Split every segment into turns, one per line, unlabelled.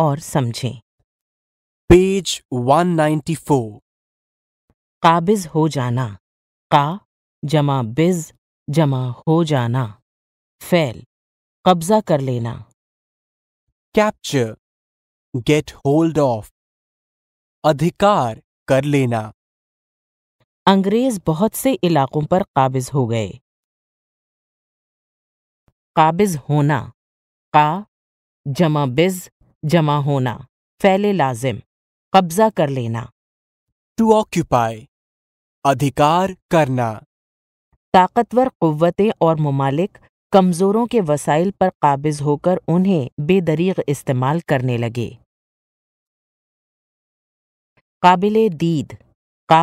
और समझें पेज 194 काबिज हो जाना का जमा बिज जमा हो जाना फैल कब्जा कर लेना कैप्चर गेट होल्ड ऑफ अधिकार कर लेना अंग्रेज बहुत से इलाकों पर काबिज हो गए काबिज होना का जमा बिज जमा होना फैले लाजिम कब्जा कर लेना टू ऑक्यूपाई अधिकार करना ताकतवर क़वतें और ममालिक कमज़ोरों के वसाइल पर काबिज होकर उन्हें बेदरीग इस्तेमाल करने लगे काबिल दीद का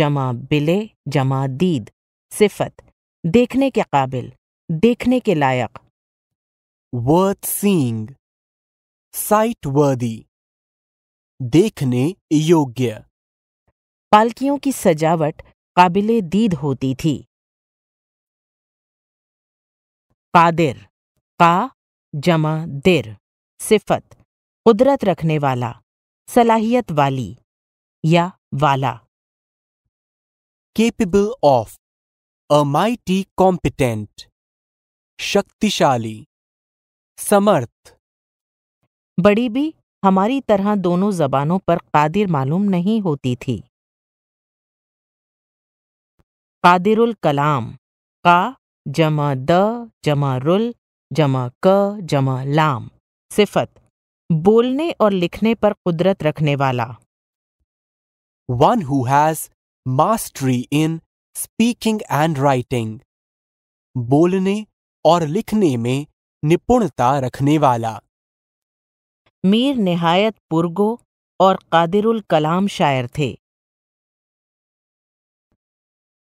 जमा बिले जमा दीद सिफत देखने के काबिल देखने के लायक वर्थ सींग साइट वर्दी देखने योग्य पालकियों की सजावट काबिल दीद होती थी कादिर का जमा दिर सिफत कुदरत रखने वाला सलाहियत वाली या वाला capable of a mighty competent शक्तिशाली समर्थ बड़ी भी हमारी तरह दोनों जबानों पर कादिर मालूम नहीं होती थी कादिरुल कलाम का जमा द जमा रुल जमा क जमा लाम सिफत बोलने और लिखने पर कुदरत रखने वाला one who has mastery in speaking and writing बोलने और लिखने में निपुणता रखने वाला मीर नहायत पुरगो और कादिरुल कलाम शायर थे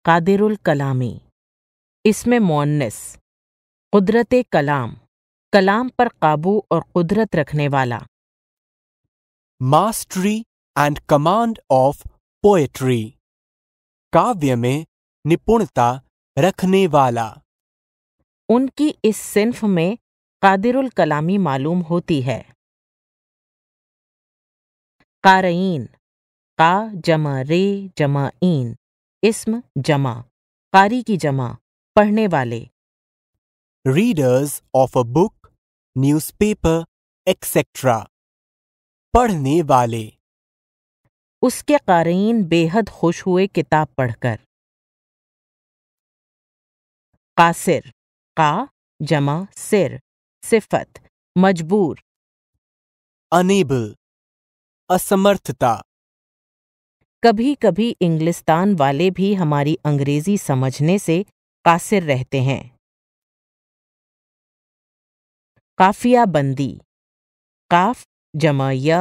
कादिरुल कलामी इसमें मोनस कुदरत कलाम कलाम पर काबू और कुदरत रखने वाला mastery and command of poetry काव्य में निपुणता रखने वाला उनकी इस सिंफ में कादिरुल कलामी मालूम होती है कारईन का जमा रे जमा ईन इसम जमा कारी की जमा पढ़ने वाले readers of a book newspaper etcetera पढ़ने वाले उसके कारईन बेहद खुश हुए किताब पढ़कर कासिर का जमा सिर सिफत मजबूर अनेबल असमर्थता कभी कभी इंग्लिस्तान वाले भी हमारी अंग्रेजी समझने से कासिर रहते हैं काफिया बंदी काफ जमा य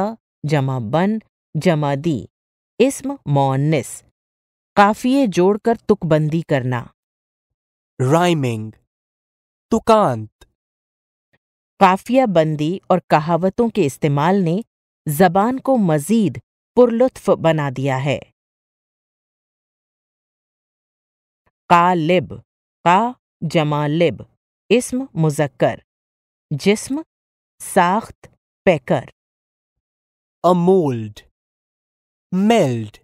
जमा बन जमा दी इसम मोनिस काफिए जोड़कर तुकबंदी करना राइमिंग तुकांत काफिया बंदी और कहावतों के इस्तेमाल ने जबान को मजीद पुरलुत्फ बना दिया है कालिब का जमालिब इस्म मुजक्कर जिस्म साख्त पैकर अमोल्ड मेल्ड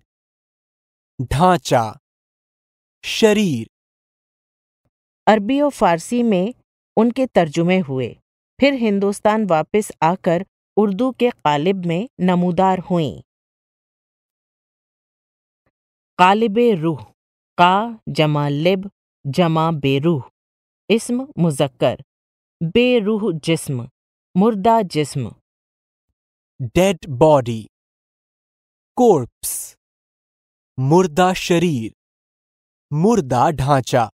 ढांचा शरीर अरबी और फारसी में उनके तर्जुमे हुए फिर हिंदुस्तान वापस आकर उर्दू के क़ालिब में नमूदार हुई क़ालिब रूह का जमा लिब जमा बेरूह इसम मुजक्कर बेरूह जिस्म मुर्दा जिस्म डेड बॉडी कोर्प्स मुर्दा शरीर मुर्दा ढांचा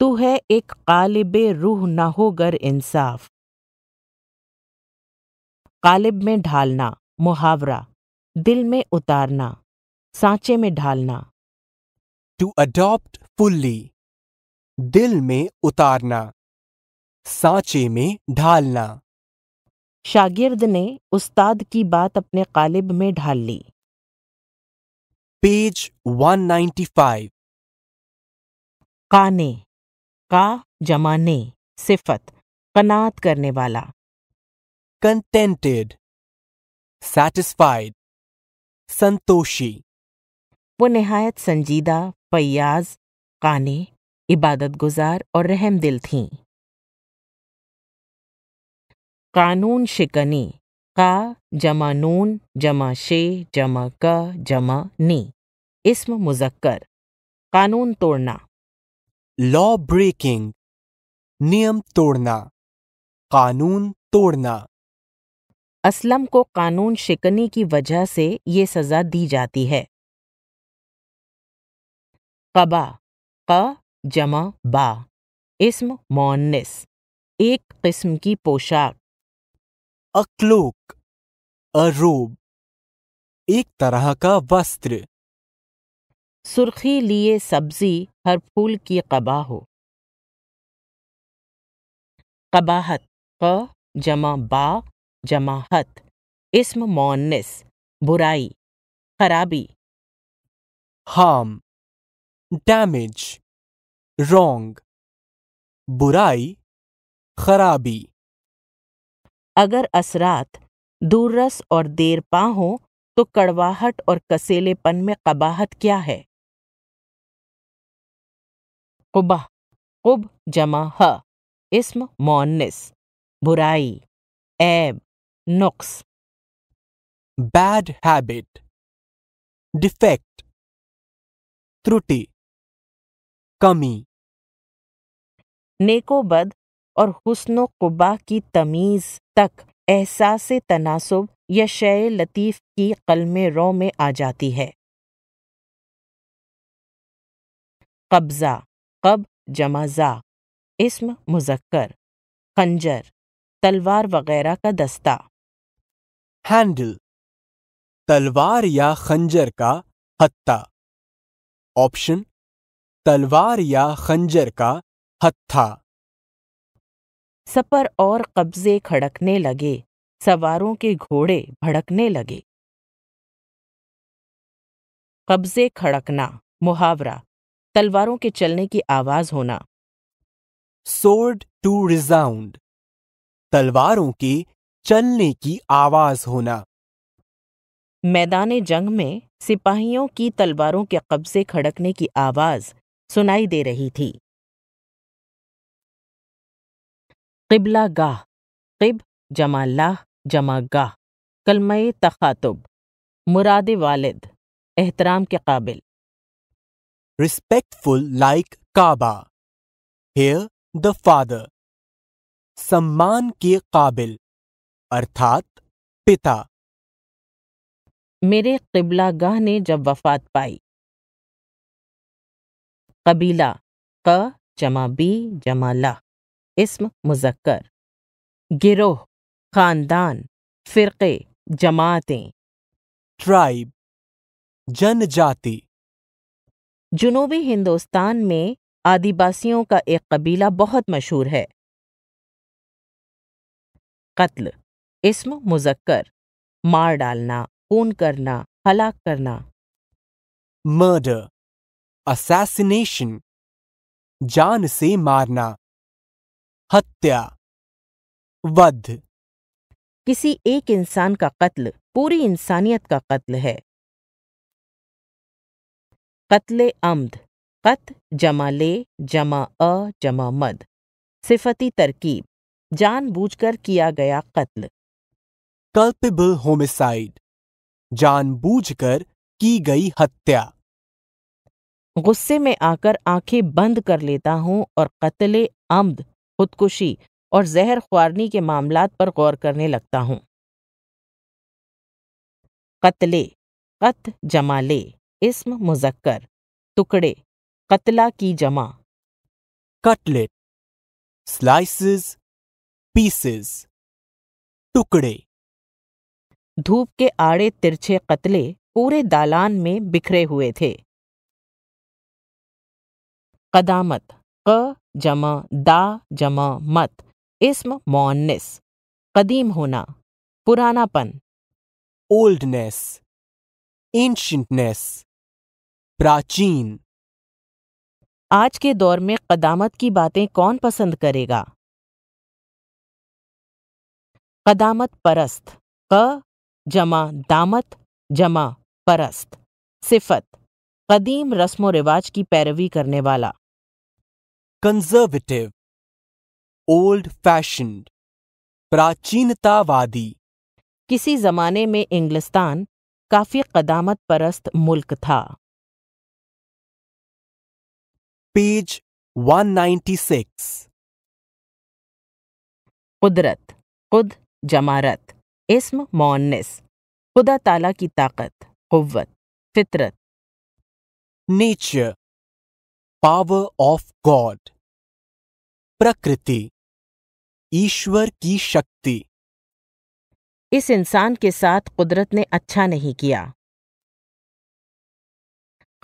तू है एक कालिब रूह ना होगर इंसाफ कालिब में ढालना मुहावरा दिल में उतारना सांचे में ढालना टू अडॉप्ट फुल्ली दिल में उतारना सांचे में ढालना शागिर्द ने उस्ताद की बात अपने कालिब में ढाल ली पेज 195 काने का जमाने सिफत कनात करने वाला contented, satisfied, संतोषी वो निहायत संजीदा पयाज काने इबादत गुजार और रहम दिल थी कानून शिकनी का जमा नून जमा शे जमा क जमा नी इसम मुजक्कर कानून तोड़ना लॉ ब्रेकिंग नियम तोड़ना कानून तोड़ना असलम को कानून शिकनी की वजह से ये सज़ा दी जाती है कबा क जमा बा इसम मोन्निस एक किस्म की पोशाक अकलोक अरूब एक तरह का वस्त्र सुर्खी लिए सब्जी हर फूल की कबा हो कबाहत क जमा बा जमाहत इसम मोनिस बुराई खराबी हार्म डैमेज रोंग बुराई खराबी अगर असरात दूरस और देर पा हो तो कड़वाहट और कसेलेपन में कबाहत क्या है कुबा कुब जमा ह इसम मोनिस बुराई ऐब नुक्स बैड हैबिट डिफेक्ट त्रुटि कमी नेकोबद और हुस्न कुबा की तमीज़ तक एहसास तनासब या शय लतीफ़ की कलम रो में आ जाती है कब्ज़ा कब जमाजा इसम मुजक्कर खंजर तलवार वगैरह का दस्ता हैंडल तलवार या खंजर का हत्ता ऑप्शन तलवार या खंजर का हत्था सपर और कब्जे खड़कने लगे सवारों के घोड़े भड़कने लगे कब्जे खड़कना मुहावरा तलवारों के चलने की आवाज होना सोर्ड टू रिजाउंड तलवारों की चलने की आवाज होना मैदान जंग में सिपाहियों की तलवारों के कब्जे खड़कने की आवाज सुनाई दे रही थी किबला गाह किब जमा लाह जमा गाह कलमय तखातुब मुराद वालिद एहतराम के काबिल रिस्पेक्टफुल लाइक काबा हेयर द फादर सम्मान के काबिल अर्थात पिता मेरे किबला गाह ने जब वफात पाई कबीला क जमा बी जमा ला इसम मुजक्कर गिरोह खानदान फ़िरक़े जमातें ट्राइब जनजाति जुनूबी हिंदुस्तान में आदिवासियों का एक कबीला बहुत मशहूर है कत्ल इसम मुजक्कर मार डालना खून करना हलाक करना मर्डर असैसिनेशन जान से मारना हत्या वध किसी एक इंसान का कत्ल पूरी इंसानियत का कत्ल है कत्ल अम्द कत जमा ले जमा अ जमा मद सिफती तरकीब जानबूझकर किया गया कत्ल कल्पेबल होमिसाइड जानबूझकर की गई हत्या गुस्से में आकर आंखें बंद कर लेता हूं और कत्ले आमद खुदकुशी और जहर ख्वारनी के मामलात पर गौर करने लगता हूं कत्ले कत जमाले इसम मुजक्कर टुकड़े कतला की जमा कटलेट स्लाइसेस पीसेस टुकड़े धूप के आड़े तिरछे कतले पूरे दालान में बिखरे हुए थे कदामत क जमा दा जमा मत इसम मोन्निस कदीम होना पुरानापन ओल्डनेस एंशंटनेस प्राचीन आज के दौर में कदामत की बातें कौन पसंद करेगा कदामत परस्त क जमा दामत जमा परस्त सिफत कदीम रस्म व रिवाज की पैरवी करने वाला कंजर्वेटिव ओल्ड फैशन प्राचीनतावादी किसी जमाने में इंग्लिस्तान काफी कदामत परस्त मुल्क था पेज 196 कुदरत खुद जमारत इसम मोन्नस खुदा ताला की ताकत कुत फितरत नेचर पावर ऑफ गॉड प्रकृति ईश्वर की शक्ति इस इंसान के साथ कुदरत ने अच्छा नहीं किया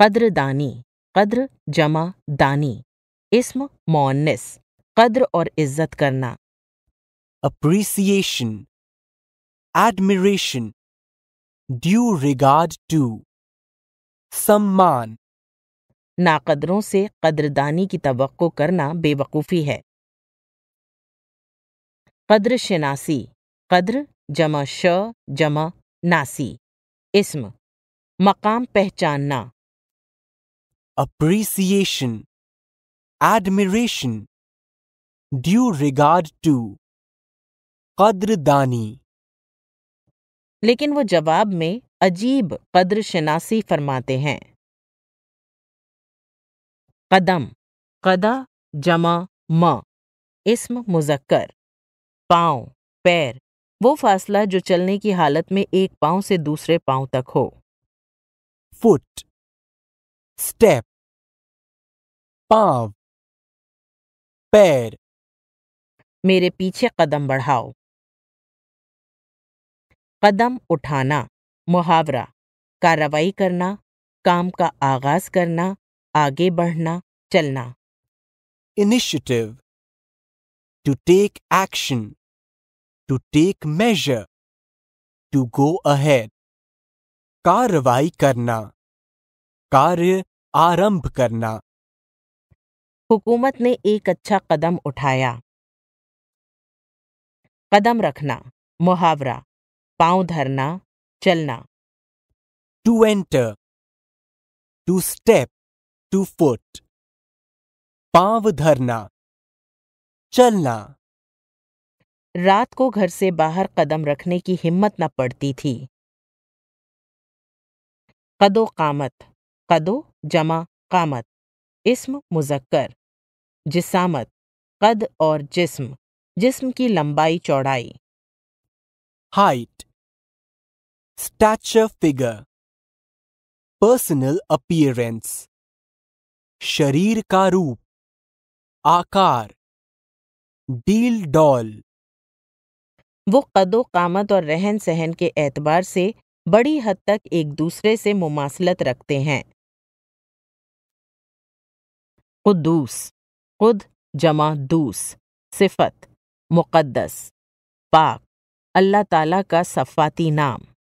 कद्रदानी कद्र जमा दानी इसम मोन्नस कद्र और इज्जत करना appreciation admiration, due regard to, सम्मान नाकदरों से कदरदानी की तो करना बेवकूफ़ी है कद्र शनासी कद्र जमा श जमा नासी इसम मकाम पहचानना appreciation admiration due regard to कद्रदानी लेकिन वो जवाब में अजीब कद्र शनासी फरमाते हैं कदम कदा जमा म इसम मुजक्कर पाँव पैर वो फासला जो चलने की हालत में एक पाँव से दूसरे पाँव तक हो फुट स्टेप पाँव पैर मेरे पीछे कदम बढ़ाओ कदम उठाना मुहावरा कार्रवाई करना काम का आगाज करना आगे बढ़ना चलना initiative to take action to take measure to go ahead कार्रवाई करना कार्य आरंभ करना हुकूमत ने एक अच्छा कदम उठाया कदम रखना मुहावरा पांव धरना चलना to enter to step to foot पांव धरना चलना रात को घर से बाहर कदम रखने की हिम्मत न पड़ती थी कदो कामत कदो जमा कामत इसम मुजक्कर जिसामत कद और जिस्म जिस्म की लंबाई चौड़ाई height stature figure personal appearance शरीर का रूप आकार डील डॉल वो कदो कामत और रहन सहन के एतबार से बड़ी हद तक एक दूसरे से मुमासलत रखते हैं कुदूस खुद जमा दूस सिफत मुकद्दस पाक अल्लाह ताला का सफ़ाती नाम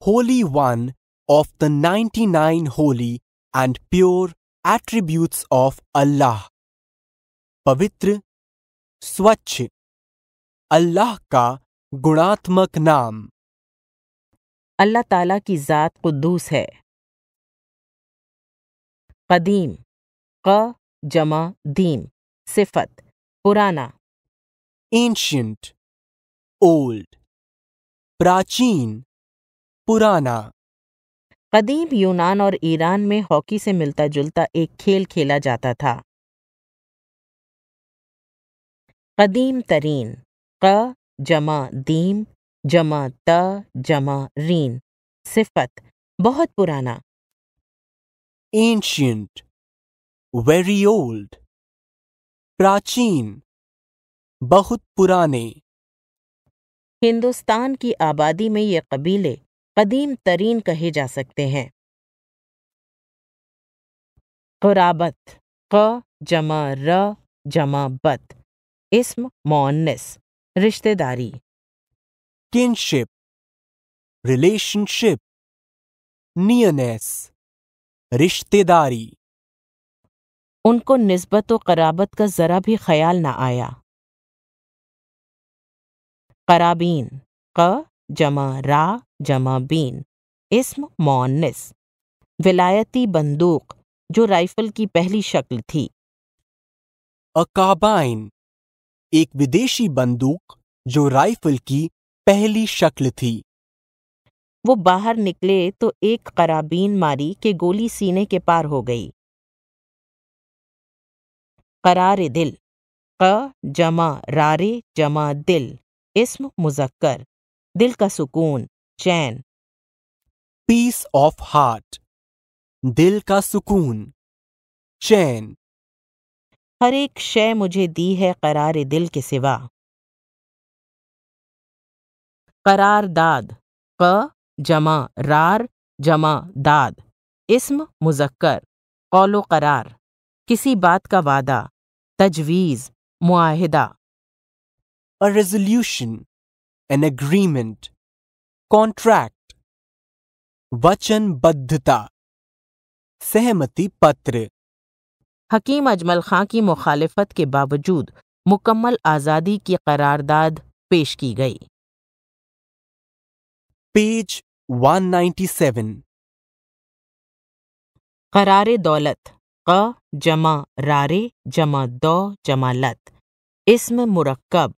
Holy One of the 99 holy and pure attributes of Allah. पवित्र स्वच्छ अल्लाह का गुणात्मक नाम अल्लाह ताला की ज़ात कुद्दूस है कदीम क जमा दीम सिफत पुराना एंशंट ओल्ड प्राचीन पुराना कदीम यूनान और ईरान में हॉकी से मिलता जुलता एक खेल खेला जाता था कदीम तरीन क जमा दीम जमा त जमा रीन सिफत बहुत पुराना एंशियंट वेरी ओल्ड प्राचीन बहुत पुराने हिंदुस्तान की आबादी में ये कबीले कदीम तरीन कहे जा सकते हैं खुराबत क जमा र जमा बत इसम मोनस रिश्तेदारी किनशिप रिलेशनशिप नियनेस रिश्तेदारी उनको नस्बत व कराबत का ज़रा भी ख्याल ना आया कराबीन क जमा रा जमा बीन इसम मोनस विलायती बंदूक जो राइफल की पहली शक्ल थी अकाबाइन एक विदेशी बंदूक जो राइफल की पहली शक्ल थी वो बाहर निकले तो एक कराबीन मारी के गोली सीने के पार हो गई करारे दिल क जमा रारे जमा दिल इसम मुजक्कर दिल का सुकून चैन पीस ऑफ हार्ट दिल का सुकून चैन हर एक शय मुझे दी है करार दिल के सिवा दाद क जमा रार जमा दाद इसम मुजक्कर कौलो करार किसी बात का वादा तजवीज़ मुआहिदा a resolution an agreement contract वचनबद्धता सहमति पत्र हकीम अजमल खां की मुखालफत के बावजूद मुकम्मल आज़ादी की करारदाद पेश की गई पेज 197 करारे दौलत क जमा रारे जमा दो जमा लत इसम मुरक्कब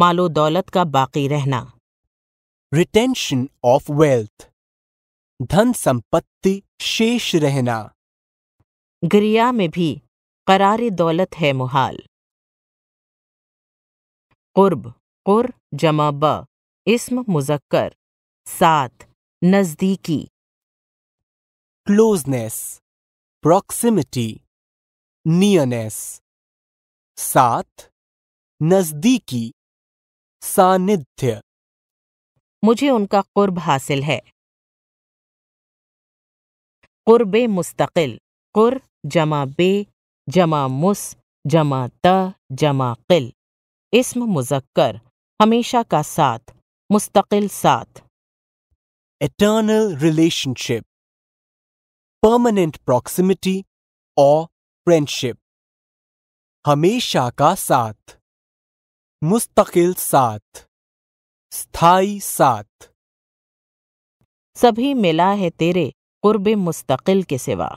मालो दौलत का बाकी रहना रिटेंशन ऑफ वेल्थ धन संपत्ति शेष रहना गिरिया में भी करारे दौलत है मुहाल कुर्ब कुर जमा ब इसम मुजक्कर साथ नजदीकी क्लोजनेस प्रॉक्सिमिटी नियनेस साथ नजदीकी सानिध्य मुझे उनका कुर्ब हासिल है कुर्बे मुस्तकिल कुर जमा बे जमा मुस जमा त जमा किल इसम मुजक्कर हमेशा का साथ मुस्तकिल साथ इटर्नल रिलेशनशिप परमानेंट प्रॉक्सिमिटी और फ्रेंडशिप हमेशा का साथ मुस्तकिल साथ स्थाई साथ सभी मिला है तेरे कुर्ब मुस्तकिल के सिवा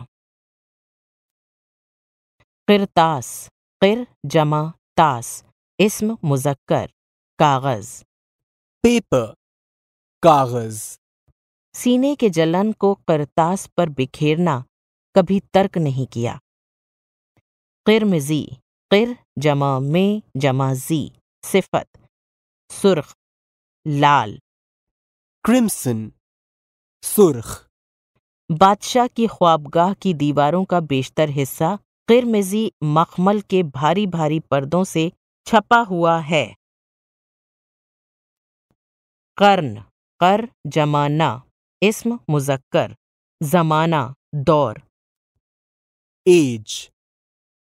किरतास किर जमा तास इस्म मुजक्कर कागज पेपर कागज सीने के जलन को करतास पर बिखेरना कभी तर्क नहीं किया किरमजी किर जमा में जमा जी सिफत सुर्ख लाल क्रिम्सन सुर्ख बादशाह की ख्वाबगाह की दीवारों का बेशतर हिस्सा किरमिजी मखमल के भारी भारी पर्दों से छपा हुआ है कर्न कर जमाना इसम मुजक्कर जमाना दौर एज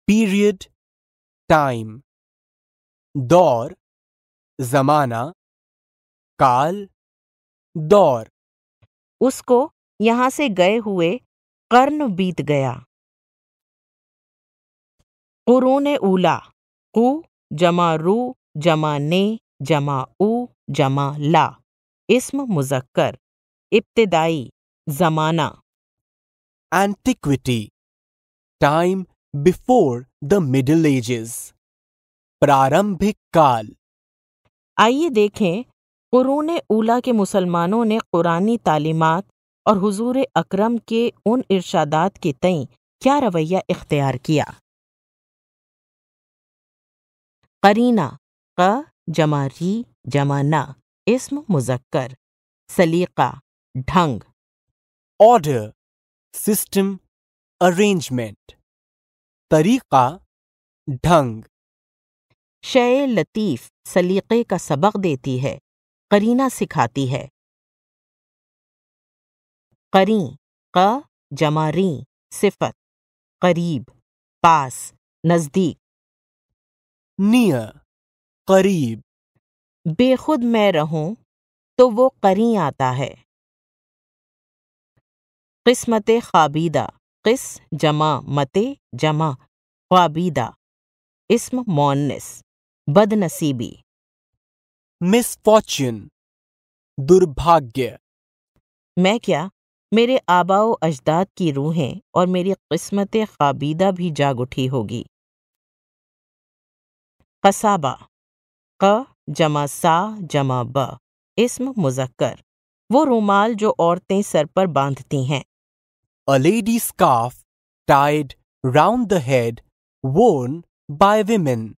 पीरियड टाइम दौर जमाना काल दौर उसको यहां से गए हुए कर्ण बीत गया ने ऊला कु जमा रू जमा ने जमा उ जमा ला इसम मुजक्कर इब्तदाई जमाना antiquity time before the middle ages प्रारंभिक काल आइए देखें कुरून ऊला के मुसलमानों ने कुरानी तालीमत और हुजूर अकरम के उन इर्शादात के तय क्या रवैया इख्तियार किया करीना क जमा री जमाना इसम मुजक्कर सलीका ढंग ऑर्डर सिस्टम अरेंजमेंट तरीका ढंग शय लतीफ़ सलीक़े का सबक देती है करीना सिखाती है करी क जमारी सिफत करीब पास नज़दीक निया करीब बेखुद मैं रहूं तो वो करी आता है किस्मत खाबीदा किस जमा मते जमा ख्वाबीदा इसम मोनिस बदनसीबी मिसफॉर्च्यून दुर्भाग्य मैं क्या मेरे आबाओ अजदाद की रूहें और मेरी किस्मत खाबीदा भी जाग उठी होगी कसाबा क जमा सा जमा ब इसम मुजक्कर वो रूमाल जो औरतें सर पर बांधती हैं a lady scarf tied round the head worn by women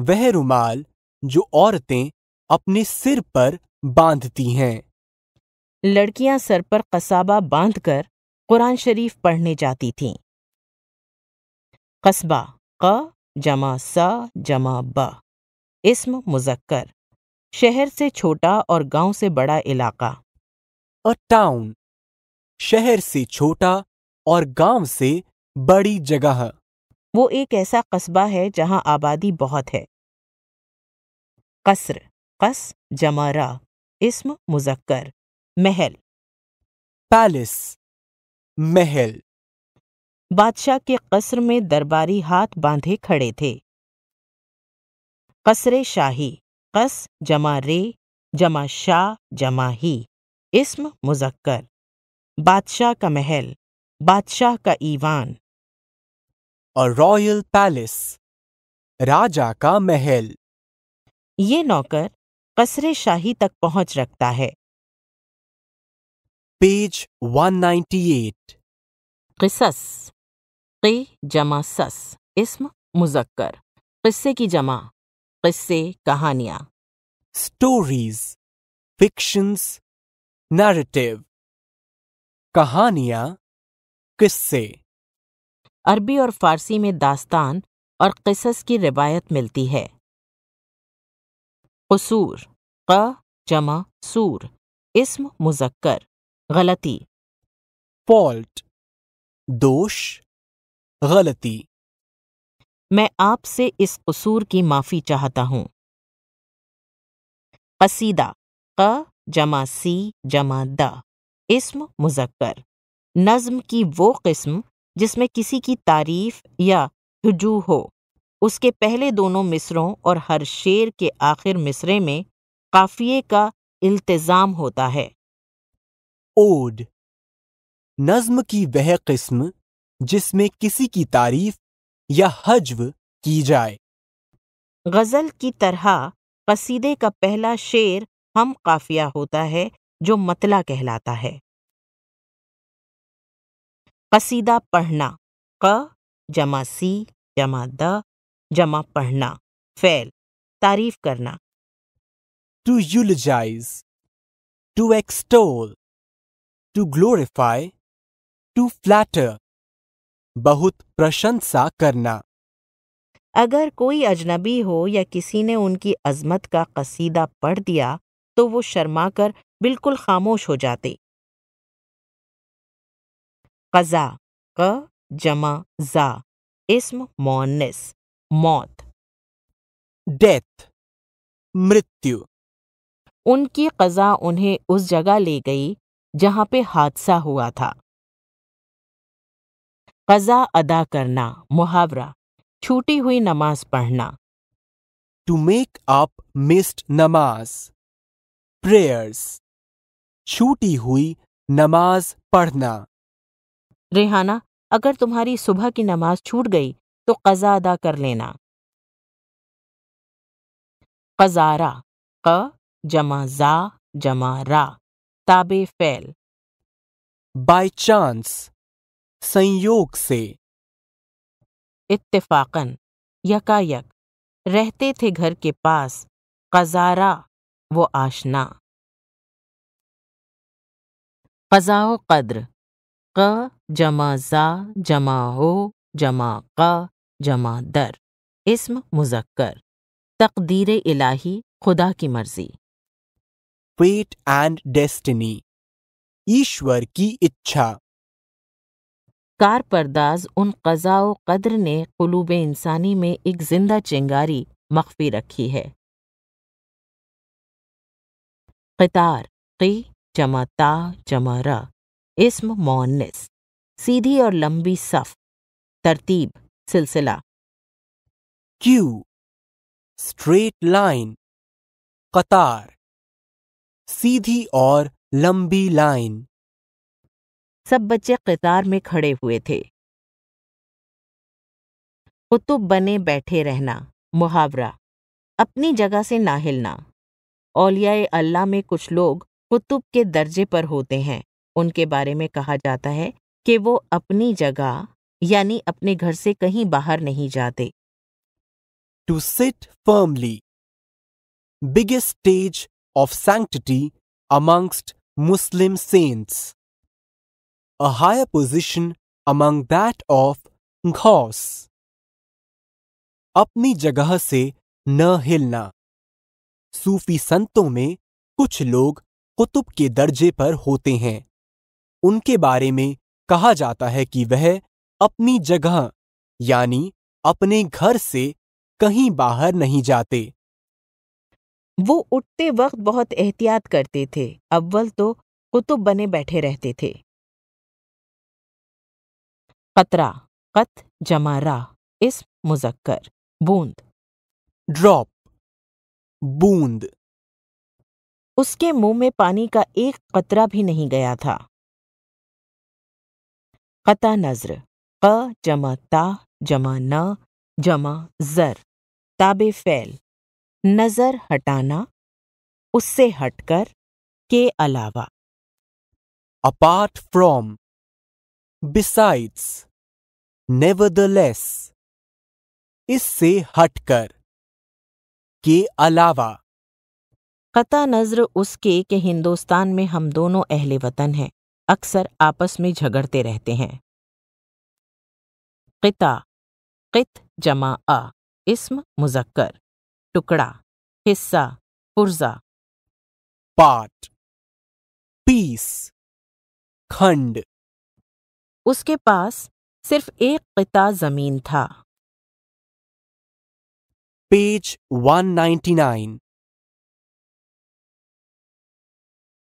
वह रुमाल जो औरतें अपने सिर पर बांधती हैं लड़कियां सर पर कसाबा बांधकर कुरान शरीफ पढ़ने जाती थीं कस्बा क जमा सा जमा ब इसम मुजक्कर शहर से छोटा और गांव से बड़ा इलाका अ टाउन शहर से छोटा और गांव से बड़ी जगह वो एक ऐसा कस्बा है जहां आबादी बहुत है कसर कस जमारा इसम मुजक्कर महल पैलेस महल बादशाह के कस्र में दरबारी हाथ बांधे खड़े थे कसरे शाही कस जमा रे जमा शाह जमा ही इसम मुजक्कर बादशाह का महल बादशाह का ईवान अ रॉयल पैलेस राजा का महल ये नौकर कसरे शाही तक पहुंच रखता है पेज 198 किसस कि जमा सस इसम मुजक्कर किस्से की जमा किस्से कहानियां स्टोरीज फिक्शंस नैरेटिव कहानियां किस्से अरबी और फारसी में दास्तान और किसस की रिवायत मिलती है कसूर क जमा सूर इसम मुजक्कर गलती फॉल्ट दोष गलती मैं आपसे इस कसूर की माफी चाहता हूं कसीदा क जमा सी जमा द इसम मुजक्कर नज्म की वो किस्म जिसमें किसी की तारीफ या हजू हो उसके पहले दोनों मिसरों और हर शेर के आखिर मिसरे में काफिये का इल्तजाम होता है ओड नज्म की वह किस्म जिसमें किसी की तारीफ या हजव की जाए गजल की तरह कसीदे का पहला शेर हम काफिया होता है जो मतला कहलाता है कसीदा पढ़ना क जमा सी जमा द जमा पढ़ना फैल तारीफ करना to eulogise to extol to glorify to flatter बहुत प्रशंसा करना अगर कोई अजनबी हो या किसी ने उनकी अजमत का कसीदा पढ़ दिया तो वो शर्मा कर बिल्कुल खामोश हो जाते कज़ा क जमा ज़ा इस्म मोनिस मौत डेथ मृत्यु उनकी कज़ा उन्हें उस जगह ले गई जहां पे हादसा हुआ था कज़ा अदा करना मुहावरा छूटी हुई नमाज पढ़ना टू मेक अप मिस्ड नमाज प्रेयर्स छूटी हुई नमाज पढ़ना रेहाना अगर तुम्हारी सुबह की नमाज छूट गई तो कज़ा अदा कर लेना कज़ारा क जमा जा जमा रा ताबे फैल बाय चांस संयोग से इत्तेफाकन यकायक रहते थे घर के पास कजारा वो आशना कजाओ कद्र क जमा ज़ा जमा हो जमा क जमा दर इसम मुजक्कर तकदीर इलाही खुदा की मर्जी फेट एंड डेस्टिनी ईश्वर की इच्छा कारपरदाज उन कज़ा कद्र ने कलूब इंसानी में एक जिंदा चिंगारी मख्फी रखी है कतार की जमा ता जमा रा इस्म मोन्निस सीधी और लंबी सफ तरतीब सिलसिला क्यू स्ट्रेट लाइन कतार सीधी और लंबी लाइन सब बच्चे कतार में खड़े हुए थे कुतुब बने बैठे रहना मुहावरा अपनी जगह से ना हिलना औलिया अल्लाह में कुछ लोग कुतुब के दर्जे पर होते हैं उनके बारे में कहा जाता है कि वो अपनी जगह यानी अपने घर से कहीं बाहर नहीं जाते to sit firmly biggest stage of sanctity amongst Muslim saints a higher position among that of घॉस अपनी जगह से न हिलना सूफी संतों में कुछ लोग कुतुब के दर्जे पर होते हैं उनके बारे में कहा जाता है कि वह अपनी जगह यानी अपने घर से कहीं बाहर नहीं जाते वो उठते वक्त बहुत एहतियात करते थे अव्वल तो कुतुब बने बैठे रहते थे कतरा कत जमा रा इस मुजक्कर बूंद ड्रॉप बूंद उसके मुंह में पानी का एक कतरा भी नहीं गया था कता नज़र क जमा ता जमा न जमा ज़र ताबे फ़ैल नज़र हटाना उससे हटकर के अलावा अपार्ट फ्रॉम बिसाइड्स नेवरदलेस इससे हटकर के अलावा कता नज़र उसके कि हिंदुस्तान में हम दोनों अहले वतन हैं अक्सर आपस में झगड़ते रहते हैं किता कित जमा आ इसम मुजक्कर टुकड़ा हिस्सा पुर्जा पार्ट पीस खंड उसके पास सिर्फ एक किता जमीन था पेज 199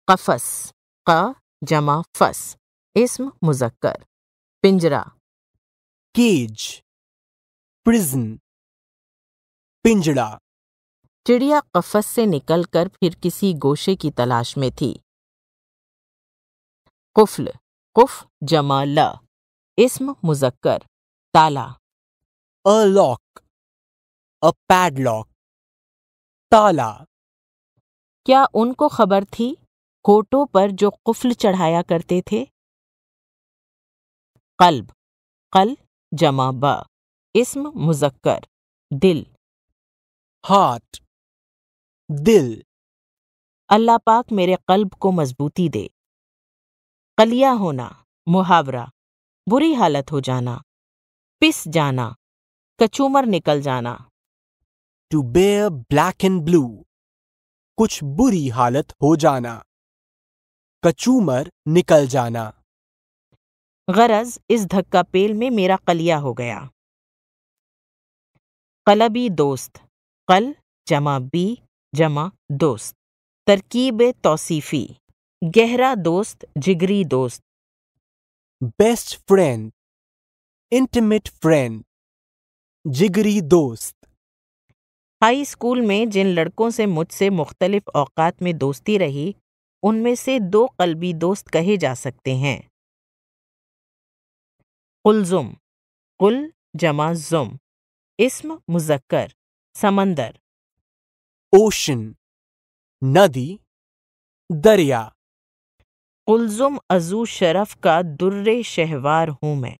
कफस का जमा फस इसम मुजक्कर पिंजरा केज प्रिजन पिंजड़ा चिड़िया कफस से निकलकर फिर किसी गोशे की तलाश में थी कुफल कुफ जमा ल इसम मुजक्कर ताला अ लॉक अ पैडलॉक ताला क्या उनको खबर थी होठों पर जो कुफल चढ़ाया करते थे कल्ब कल जमा ब इसम मुजक्कर दिल हार्ट दिल अल्लाह पाक मेरे कल्ब को मजबूती दे कलिया होना मुहावरा बुरी हालत हो जाना पिस जाना कचूमर निकल जाना to bear black and blue कुछ बुरी हालत हो जाना कचूमर निकल जाना गरज इस धक्का पेल में मेरा कलिया हो गया कलबी दोस्त कल जमा बी जमा दोस्त तरकीब तोसीफ़ी गहरा दोस्त जिगरी दोस्त बेस्ट फ्रेंड इंटीमेट फ्रेंड जिगरी दोस्त हाई स्कूल में जिन लड़कों से मुझसे मुख्तलिफ अवकात में दोस्ती रही उनमें से दो कलबी दोस्त कहे जा सकते हैं कुलजुम कुल जमा जुम इसम मुजक्कर समंदर ओशन नदी दरिया कुलजुम अजू शरफ का दुर्र शहवार हूं मैं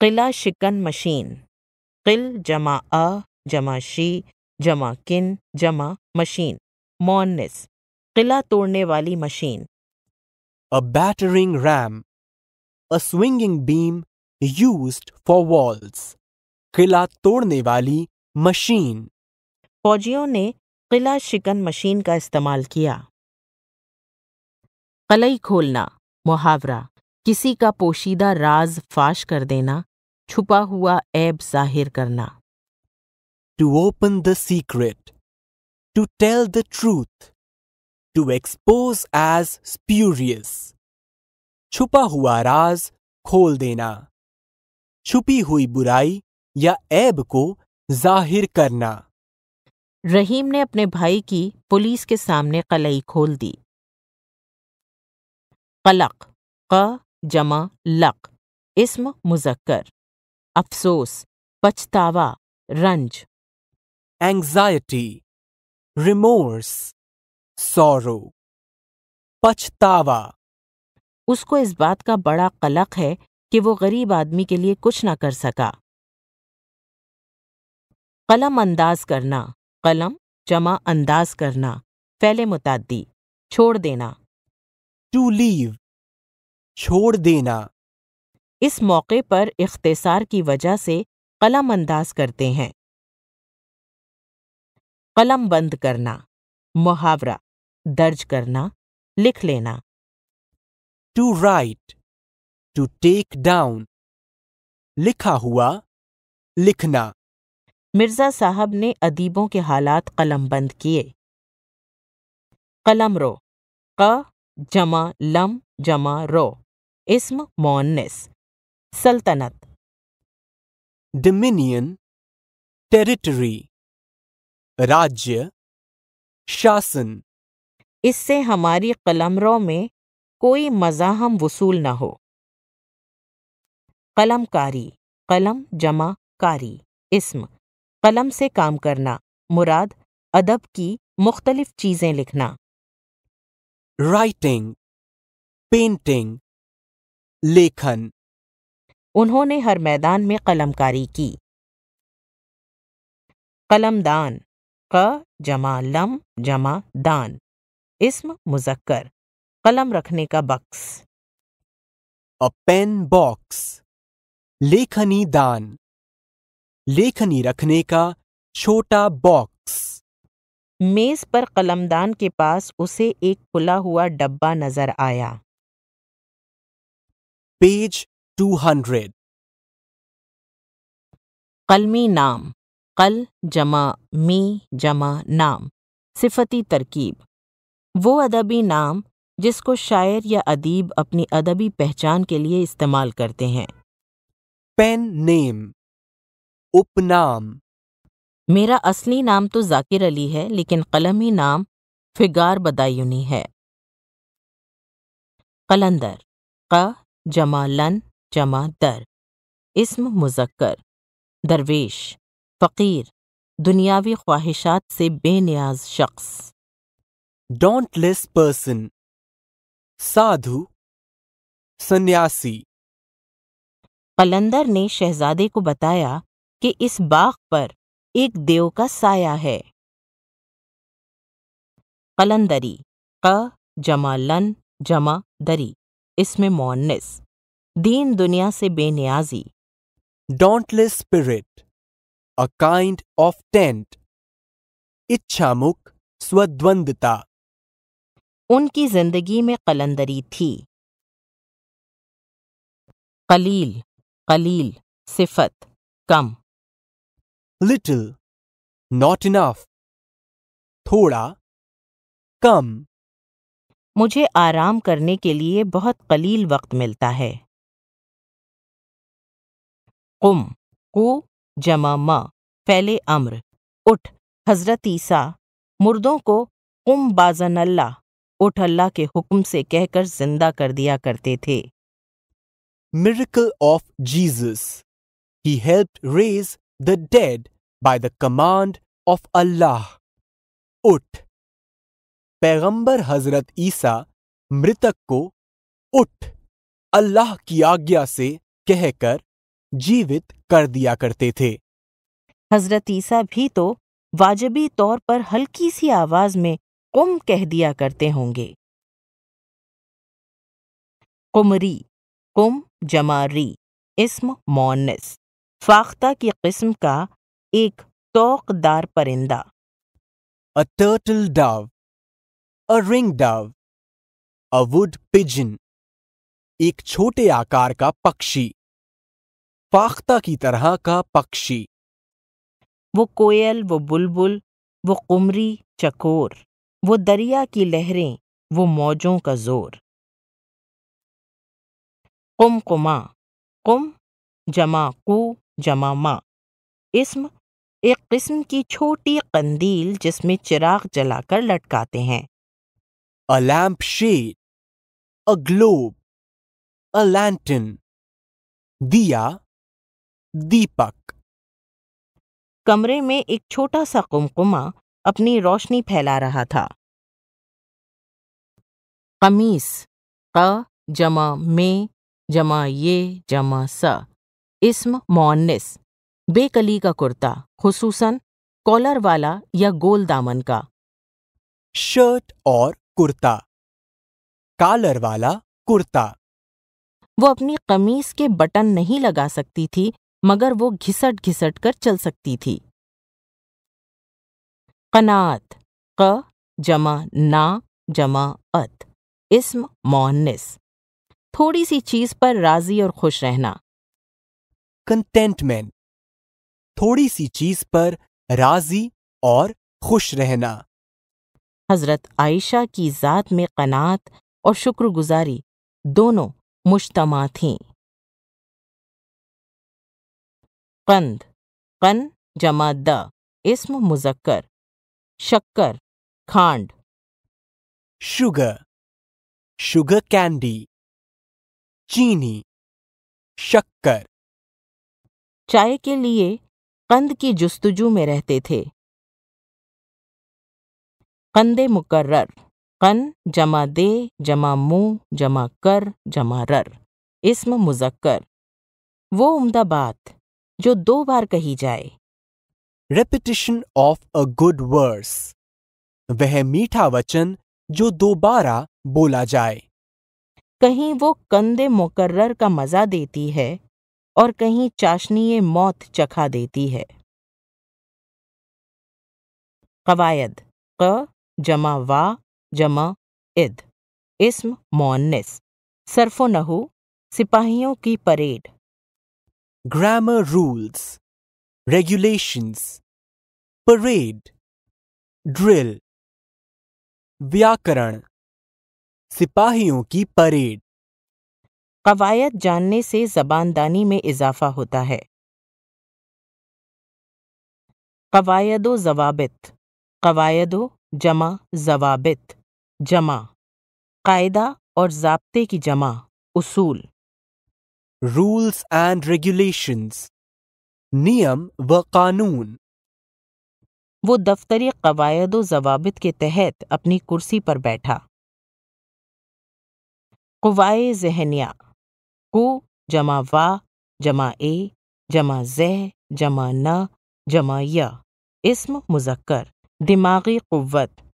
किला शिकन मशीन किल जमा आ जमा शी जमा किन जमा मशीन मॉनिस किला तोड़ने वाली machine a battering ram a swinging beam used for walls किला तोड़ने वाली मशीन फौजियों ने किला शिकन मशीन का इस्तेमाल किया कलई खोलना मुहावरा किसी का पोशीदा राज फाश कर देना छुपा हुआ ऐब जाहिर करना to open the secret to tell the truth, to expose as spurious. छुपा हुआ राज खोल देना छुपी हुई बुराई या ऐब को जाहिर करना रहीम ने अपने भाई की पुलिस के सामने कलई खोल दी कलक क जमा लक इसम मुजक्कर अफसोस पछतावा रंज एंग्जायटी रिमोर्स सौरो पछतावा उसको इस बात का बड़ा कलक है कि वो गरीब आदमी के लिए कुछ ना कर सका कलम अंदाज करना कलम जमा अंदाज करना फैले मुतादी छोड़ देना टू लीव छोड़ देना इस मौके पर इख्तिसार की वजह से कलम अंदाज करते हैं कलम बंद करना मुहावरा दर्ज करना लिख लेना to write to take down लिखा हुआ लिखना मिर्जा साहब ने अदीबों के हालात कलम बंद किए कलम रो क जमा लम जमा रो इसम मोनिस सल्तनत डोमिनियन टेरिटरी राज्य शासन इससे हमारी कलमरों में कोई मज़ाहम वसूल ना हो कलमकारी कलम जमा कारी इसम कलम से काम करना मुराद अदब की मुख्तलिफ चीज़ें लिखना राइटिंग पेंटिंग लेखन उन्होंने हर मैदान में कलमकारी की कलमदान क जमा लम जमा दान इसम मुजक्कर कलम रखने का बक्स अ पेन बॉक्स लेखनी दान लेखनी रखने का छोटा बॉक्स मेज पर कलमदान के पास उसे एक खुला हुआ डब्बा नजर आया पेज टू हंड्रेड कलमी नाम कल जमा मी जमा नाम सिफती तरकीब वो अदबी नाम जिसको शायर या अदीब अपनी अदबी पहचान के लिए इस्तेमाल करते हैं पेन नेम उपनाम मेरा असली नाम तो जाकिर अली है लेकिन कलमी नाम फिगार बदायूनी है कलंदर क जमा लन जमा दर इसम मुजक्कर दरवेश फ़कीर दुनियावी ख्वाहिशात से बेनियाज शख्स डोंटलेस पर्सन साधु सन्यासी कलंदर ने शहजादे को बताया कि इस बाग पर एक देव का साया है कलंदरी क जमा लन जमा दरी इसमें मोनिस दीन दुनिया से बेनियाजी dauntless spirit kind of tent tent. इच्छामुख स्वद्वंदता उनकी जिंदगी में कलंदरी थी कलील कलील सिफत कम लिटिल नॉट इनफ थोड़ा कम मुझे आराम करने के लिए बहुत कलील वक्त मिलता है कुम कु जमा माँ फैले अम्र उठ हजरत ईसा मुर्दों को उम बाजन अल्लाह उठ अल्लाह के हुक्म से कहकर जिंदा कर दिया करते थे miracle of Jesus he help raise the dead by the command of Allah उठ पैगंबर हजरत ईसा मृतक को उठ अल्लाह की आज्ञा से कहकर जीवित कर दिया करते थे हजरत ईसा भी तो वाजबी तौर पर हल्की सी आवाज में कुम कह दिया करते होंगे कुमरी कुम जमारी इस्म मोनस फाख्ता की किस्म का एक तोकदार परिंदा a turtle dove a ring dove a wood pigeon एक छोटे आकार का पक्षी फाख्ता की तरह का पक्षी वो कोयल वो बुलबुल वो कुमरी चकोर वो दरिया की लहरें वो मौजों का जोर कुम कुमा कुम जमा कु जमा मा इसम एक किस्म की छोटी कंदील जिसमें चिराग जलाकर लटकाते हैं a lamp shade a globe a lantern दिया दीपक कमरे में एक छोटा सा कुमकुमा अपनी रोशनी फैला रहा था कमीस क जमा मे जमा ये जमा स इसम मोनिस बेकली का कुर्ता खसूसन कॉलर वाला या गोल दामन का शर्ट और कुर्ता कालर वाला कुर्ता वो अपनी कमीज के बटन नहीं लगा सकती थी मगर वो घिसट घिसट कर चल सकती थी कनात क जमा ना जमा अत इसम मोहनिस थोड़ी सी चीज पर राजी और खुश रहना कंटेंटमेंट थोड़ी सी चीज पर राजी और खुश रहना हजरत आयशा की जात में कनात और शुक्रगुजारी दोनों मुश्तमा थीं कंद कन जमा द इसम मुजक्कर शक्कर खांड शुगर शुगर कैंडी चीनी शक्कर चाय के लिए कंद की जुस्तुजू में रहते थे कंदे मुकर्र कन जमा दे जमा मुंह जमा कर जमा रर इसम मुजक्कर वो बात जो दो बार कही जाए repetition of a good verse वह मीठा वचन जो दोबारा बोला जाए कहीं वो कंदे मुकर्र का मजा देती है और कहीं चाशनी मौत चखा देती है कवायद क जमा वा जमा इद इसम मोन्निस नहु सिपाहियों की parade grammar rules, regulations, parade, drill, व्याकरण सिपाहियों की परेड कवायद जानने से जबानदानी में इजाफा होता है कवायद जवाबित कवायद जमा जवाबित जमा कायदा और जबते की जमा उसूल रूल्स एंड रेगुलेशंस नियम व कानून वो दफ्तरी कवायद जवाबित के तहत अपनी कुर्सी पर बैठा कुवाए जहनिया को जमा वा जमा ए जमा जह जमा न जमा या इसम मुजक्कर दिमागी कुवत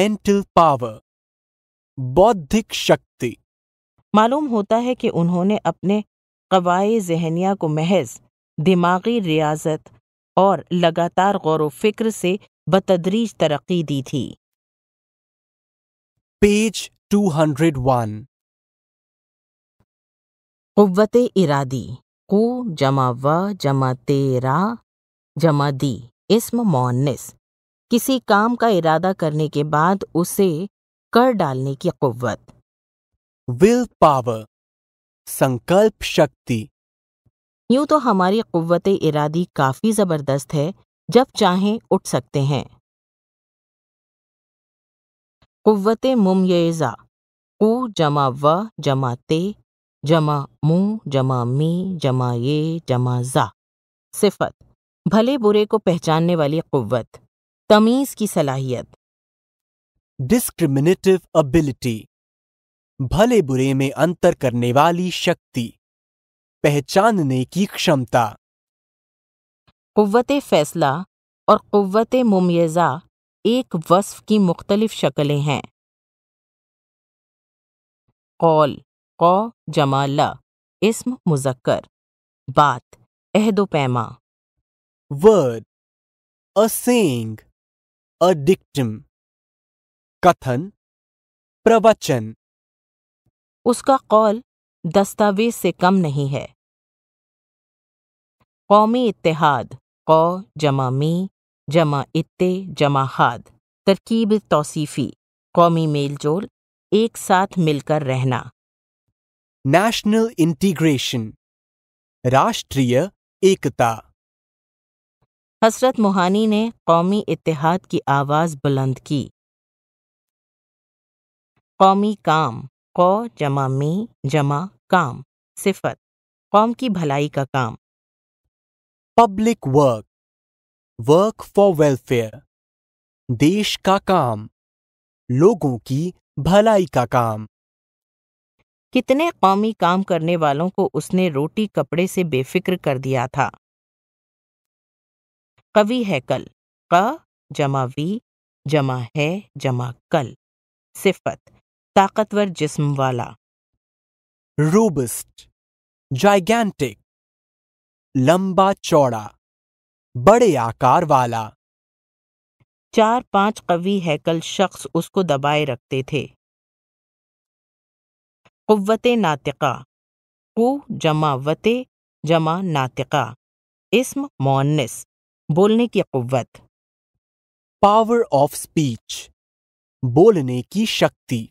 मेंटल पावर बौद्धिक शक्ति मालूम होता है कि उन्होंने अपने कवाए जहनिया को महज दिमागी रियाजत और लगातार गौर व फिक्र से बतदरीज तरक्की दी थी पेज 201 कुत इरादी कु जमा व जमा तेरा जमा दी इसम मोनिस किसी काम का इरादा करने के बाद उसे कर डालने की कुव्वत विल पावर संकल्प शक्ति यूं तो हमारी कुत इरादी काफी जबरदस्त है जब चाहें उठ सकते हैं कुत मुमयज़ा कु जमा व जमा ते जमा मु जमा मी जमा ये जमा जा सिफत भले बुरे को पहचानने वाली कुत तमीज़ की सलाहियत डिस्क्रिमिनेटिव अबिलिटी भले बुरे में अंतर करने वाली शक्ति पहचानने की क्षमता कुत फैसला और कुत मुमयज़ा एक वस्फ की मुख्तलिफ शक्लें हैं कौल कौ जमाला इसम मुजक्कर बात अहदो पैमा वर्ड अ सेंग अ डिक्टम कथन प्रवचन उसका कौल दस्तावेज से कम नहीं है कौमी इतिहाद कौ जमा मी जमा इत्ते जमा हाद तरकीब तोसीफ़ी कौमी मेल जोल एक साथ मिलकर रहना नेशनल इंटीग्रेशन राष्ट्रीय एकता हसरत मोहानी ने कौमी इतिहाद की आवाज़ बुलंद की कौमी काम क़ौ जमा मी जमा काम सिफत कौम की भलाई का काम public work work for welfare देश का काम लोगों की भलाई का काम कितने कौमी काम करने वालों को उसने रोटी कपड़े से बेफिक्र कर दिया था कवि है कल क जमा वी जमा है जमा कल सिफत ताकतवर जिस्म वाला रोबस्ट जाइगेंटिक लंबा चौड़ा बड़े आकार वाला चार पांच कवि हैकल शख्स उसको दबाए रखते थे कुत नातिका कु जमा वते जमा नातिका इसम मोनिस बोलने की कुत पावर ऑफ स्पीच बोलने की शक्ति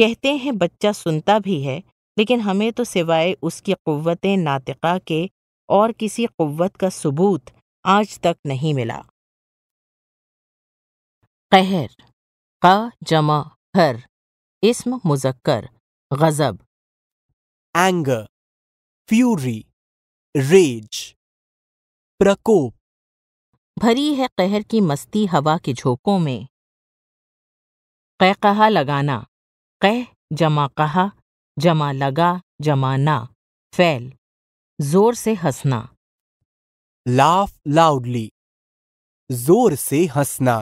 कहते हैं बच्चा सुनता भी है लेकिन हमें तो सिवाय उसकी क़वत नातिका के और किसी क़वत का सबूत आज तक नहीं मिला कहर का जमा हर इसम मुजक्कर गजब एंगर फ्यूरी रेज प्रकोप भरी है कहर की मस्ती हवा के झोंकों में कैकहा लगाना क़ह जमा कहा जमा लगा जमा ना फैल जोर से हंसना लाफ लाउडली जोर से हंसना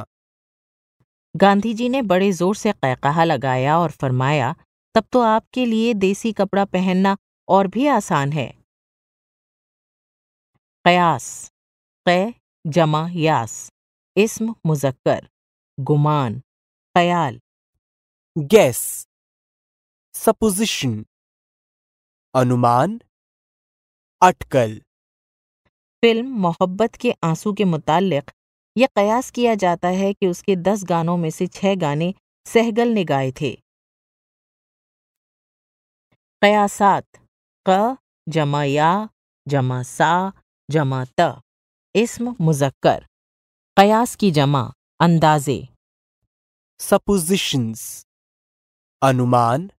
गांधी जी ने बड़े जोर से कहकहा लगाया और फरमाया तब तो आपके लिए देसी कपड़ा पहनना और भी आसान है कयास कै जमा यास इसम मुजक्कर गुमान ख्याल गैस सपोजिशन अनुमान अटकल फिल्म मोहब्बत के आंसू के मुतालिक यह कयास किया जाता है कि उसके दस गानों में से छह गाने सहगल ने गाए थे कयासात क जमा या जमा सा जमा त इस्म मुजक्कर कयास की जमा अंदाजे सपोजिशंस अनुमान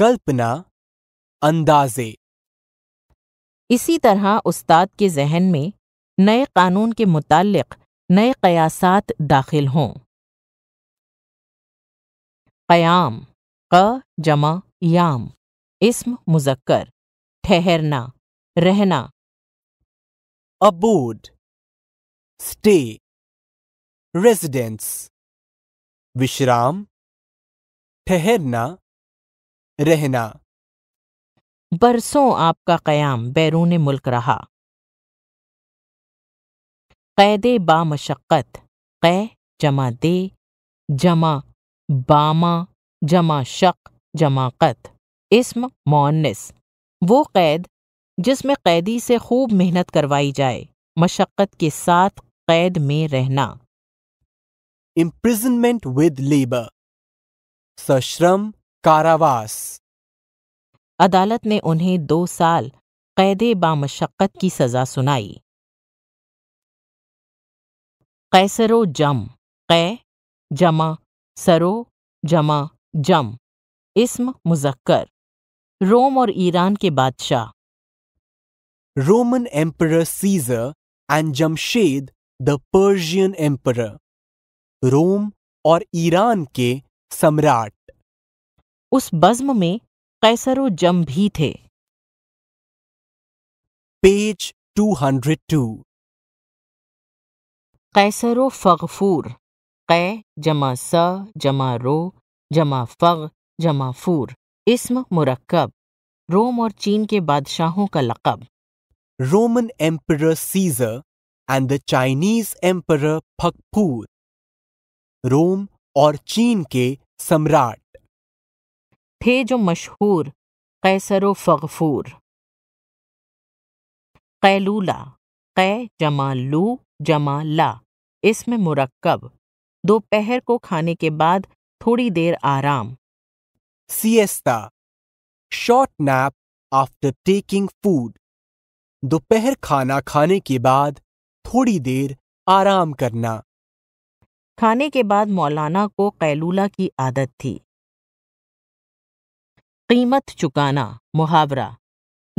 कल्पना अंदाजे इसी तरह उस्ताद के जहन में नए कानून के मुतालिक नए कयासात दाखिल हों क़याम क जमा याम इसम मुजक्कर ठहरना रहना अबूड स्टे रेजिडेंस विश्राम ठहरना रहना बरसों आपका क़याम बैरून मुल्क रहा कैद बामशक्क़त कै जमा दे जमा बामा जमा शक जमा कत इसम मोनस वो कैद जिसमें कैदी से खूब मेहनत करवाई जाए मशक्क़त के साथ कैद में रहना इम्प्रिजनमेंट विद लेबर सश्रम कारावास अदालत ने उन्हें दो साल कैद बामशक्क़त की सज़ा सुनाई कैसरो जम कै जमा सरो जमा जम इसम मुजक्कर रोम और ईरान के बादशाह Roman emperor Caesar and Jamshed the Persian emperor Rome और ईरान के सम्राट उस बज्म में कैसरो जम भी थे पेज 202 कैसरो फगफूर कै जमा स जमा रो जमा फग जमा फूर इसम मुरक्कब रोम और चीन के बादशाहों का लकब Roman emperor Caesar and the Chinese emperor फकफूर रोम और चीन के सम्राट थे जो मशहूर कैसर व फ़गफूर कैलूला कै जमा लू जमा ला इसमें मुरक्कब दोपहर को खाने के बाद थोड़ी देर आराम siesta short nap after taking food दोपहर खाना खाने के बाद थोड़ी देर आराम करना खाने के बाद मौलाना को कैलूला की आदत थी कीमत चुकाना मुहावरा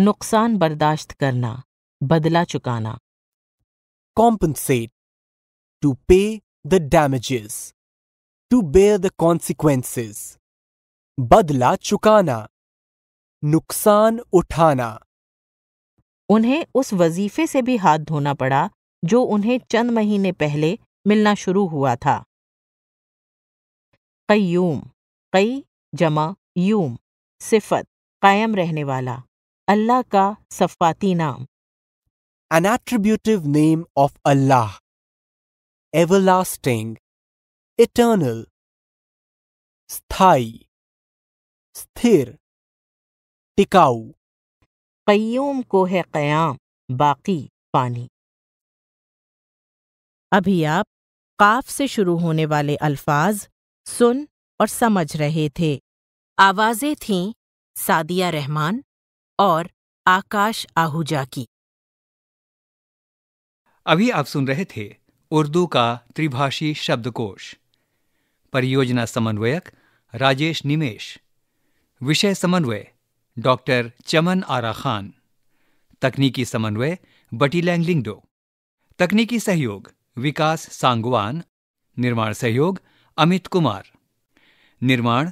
नुकसान बर्दाश्त करना बदला चुकाना compensate to pay the damages to bear the consequences बदला चुकाना नुकसान उठाना उन्हें उस वजीफे से भी हाथ धोना पड़ा जो उन्हें चंद महीने पहले मिलना शुरू हुआ था कयूम कई जमा यूम सिफत कायम रहने वाला अल्लाह का सफ़ाती नाम an attributive name of Allah everlasting eternal स्थाई स्थिर टिकाऊ कयूम को है कयाम बाकी पानी अभी आप काफ से शुरू होने वाले अल्फाज सुन और समझ रहे थे आवाज़ें थीं सादिया रहमान और आकाश आहूजा की अभी आप सुन रहे थे उर्दू का त्रिभाषी शब्दकोश परियोजना समन्वयक राजेश निमेश विषय समन्वय डॉक्टर चमन आरा खान तकनीकी समन्वय बटी लैंगलिंगडो तकनीकी सहयोग विकास सांगवान निर्माण सहयोग अमित कुमार निर्माण